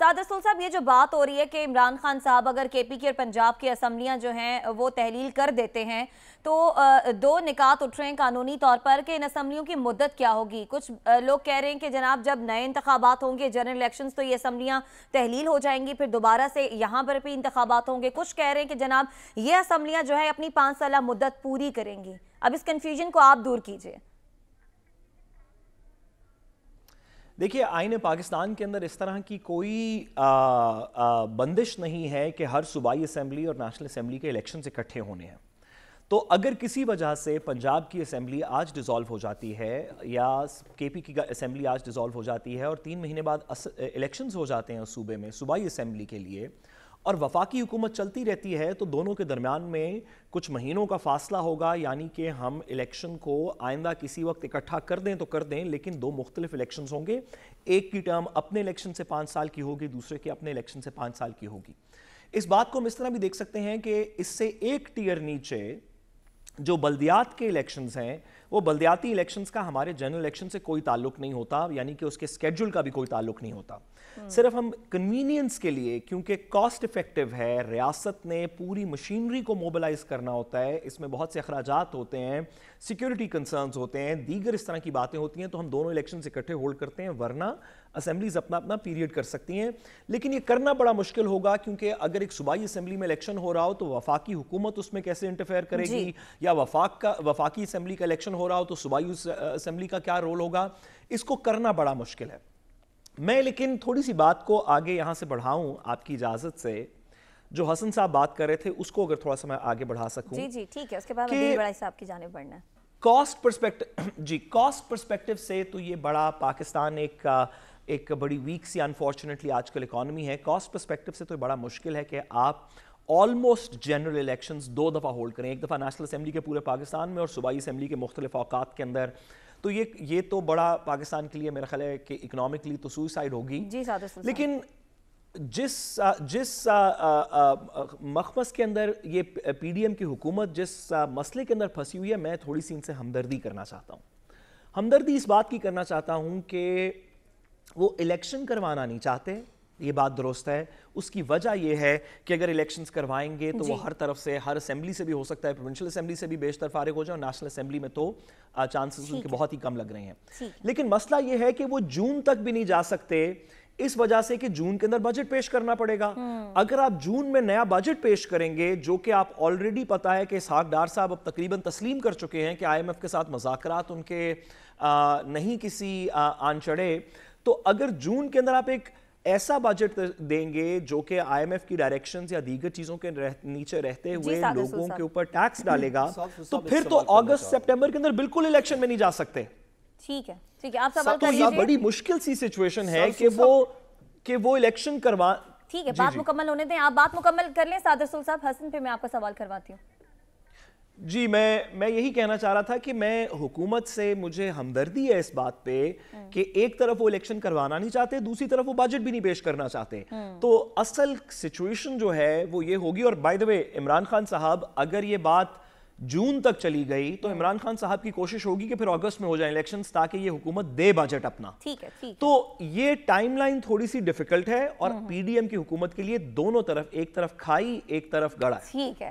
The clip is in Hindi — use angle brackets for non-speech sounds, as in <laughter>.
सादरसुल साहब ये जो बात हो रही है कि इमरान खान साहब अगर केपी के और पंजाब की असम्बलियाँ जो हैं वो तहलील कर देते हैं तो दो निकात उठ रहे हैं कानूनी तौर पर कि इन असम्बलियों की मुद्दत क्या होगी कुछ लोग कह रहे हैं कि जनाब जब नए इंतबात होंगे जनरल इलेक्शन तो ये असम्बलियाँ तहलील हो जाएंगी फिर दोबारा से यहाँ पर भी इंतबात होंगे कुछ कह रहे हैं कि जनाब ये असम्बलियाँ जो है अपनी पाँच साल मुद्दत पूरी करेंगी अब इस कन्फ्यूजन को आप दूर कीजिए देखिए आईने पाकिस्तान के अंदर इस तरह की कोई आ, आ, बंदिश नहीं है कि हर सूबाई असम्बली और नेशनल असम्बली के इलेक्शन इकट्ठे होने हैं तो अगर किसी वजह से पंजाब की असम्बली आज डिज़ोल्व हो जाती है या के पी की असम्बली आज डिज़ोल्व हो जाती है और तीन महीने बाद इलेक्शंस हो जाते हैं उस सूबे में सूबाई असम्बली के लिए और वफाकी हुकूमत चलती रहती है तो दोनों के दरमियान में कुछ महीनों का फासला होगा यानी कि हम इलेक्शन को आइंदा किसी वक्त इकट्ठा कर दें तो कर दें लेकिन दो मुख्तलिफ इलेक्शन होंगे एक की टर्म अपने इलेक्शन से पाँच साल की होगी दूसरे की अपने इलेक्शन से पाँच साल की होगी इस बात को हम इस तरह भी देख सकते हैं कि इससे एक टीयर नीचे जो बल्दियात के इलेक्शंस हैं वो बलदियाती इलेक्शंस का हमारे जनरल इलेक्शन से कोई ताल्लुक नहीं होता यानी कि उसके स्केड्यूल का भी कोई ताल्लुक नहीं होता हम्म। सिर्फ हम कन्वीनियंस के लिए क्योंकि कॉस्ट इफेक्टिव है रियासत ने पूरी मशीनरी को मोबिलाइज करना होता है इसमें बहुत से अखराज होते हैं सिक्योरिटी कंसर्न होते हैं दीगर इस तरह की बातें होती हैं तो हम दोनों इलेक्शन इकट्ठे होल्ड करते हैं वरना असेंबलीज अपना अपना पीरियड कर सकती हैं लेकिन ये करना बड़ा मुश्किल होगा क्योंकि अगर एक सूबाई असेंबली में इलेक्शन हो रहा हो तो वफाकी हुकूमत उसमें कैसे इंटरफेयर करेगी या वफाक का वफाकी असेंबली का इलेक्शन हो रहा हो तो सूबाई असेंबली का क्या रोल होगा इसको करना बड़ा मुश्किल है मैं लेकिन थोड़ी सी बात को आगे यहां से बढ़ाऊं आपकी इजाज़त से जो हसन साहब बात कर रहे थे उसको अगर थोड़ा सा मैं आगे बढ़ा सकूं जी जी ठीक है उसके बाद बड़ा साहब की जाने बढ़ना है कॉस्ट परस्पेक्टिव <clears throat> जी कॉस्ट परस्पेक्टिव से तो ये बड़ा पाकिस्तान एक एक बड़ी वीक सी अनफॉर्चुनेटली आजकल इकोनॉमी है कॉस्ट परस्पेक्टिव से तो बड़ा मुश्किल है कि आप ऑलमोस्ट जनरल इलेक्शन दो दफ़ा होल्ड करें एक दफ़ा नेशनल असम्बली के पूरे पाकिस्तान में और सूबाई असम्बली के मुख्तलिफ अवकात के अंदर तो ये ये तो बड़ा पाकिस्तान के लिए मेरा ख्याल है कि इकनॉमिकली तो सुसाइड होगी जी लेकिन जिस जिस मखमस के अंदर ये पीडीएम की हुकूमत जिस मसले के अंदर फंसी हुई है मैं थोड़ी सी इनसे हमदर्दी करना चाहता हूँ हमदर्दी इस बात की करना चाहता हूँ कि वो इलेक्शन करवाना नहीं चाहते ये बात दुरुस्त है उसकी वजह ये है कि अगर इलेक्शंस करवाएंगे तो वो हर तरफ से हर असेंबली से भी हो सकता है प्रोविंशियल असेंबली से भी बेशतर फारिग हो जाए और नेशनल असेंबली में तो चांसेस उनके बहुत ही कम लग रहे हैं लेकिन मसला ये है कि वो जून तक भी नहीं जा सकते इस वजह से कि जून के अंदर बजट पेश करना पड़ेगा हम्म। अगर आप जून में नया बजट पेश करेंगे जो कि आप ऑलरेडी पता है कि इसहाक डार साहब अब तकरीबन तस्लीम कर चुके हैं कि आईएमएफ के साथ मजाकरात उनके आ, नहीं किसी आन चढ़े तो अगर जून के अंदर आप एक ऐसा बजट देंगे जो कि आईएमएफ की डायरेक्शंस या दीगर चीजों के रह, नीचे रहते हुए लोगों के ऊपर टैक्स <clears throat> डालेगा तो फिर तो अगस्त सितंबर के अंदर बिल्कुल इलेक्शन में नहीं जा सकते ठीक है ठीक है आप सवाल तो ये बड़ी मुश्किल सी सिचुएशन है कि वो कि वो इलेक्शन करवा ठीक है बात मुकम्मल होने दें आप बात मुकम्मल कर लें सादर सुल साहब हसन पे मैं आपका सवाल करवाती हूँ जी मैं मैं यही कहना चाह रहा था कि मैं हुकूमत से मुझे हमदर्दी है इस बात पे हम्म। कि एक तरफ वो इलेक्शन करवाना नहीं चाहते दूसरी तरफ वो बजट भी नहीं पेश करना चाहते हम्म। तो असल सिचुएशन जो है वो ये होगी और by the way Imran Khan साहब अगर ये बात जून तक चली गई तो हम्म। इमरान खान साहब की कोशिश होगी कि फिर अगस्त में हो जाए इलेक्शंस ताकि ये हुकूमत दे बजट अपना ठीक है ठीक तो ये टाइमलाइन थोड़ी सी डिफिकल्ट है और पीडीएम की हुकूमत के लिए दोनों तरफ एक तरफ खाई एक तरफ गड़ा ठीक है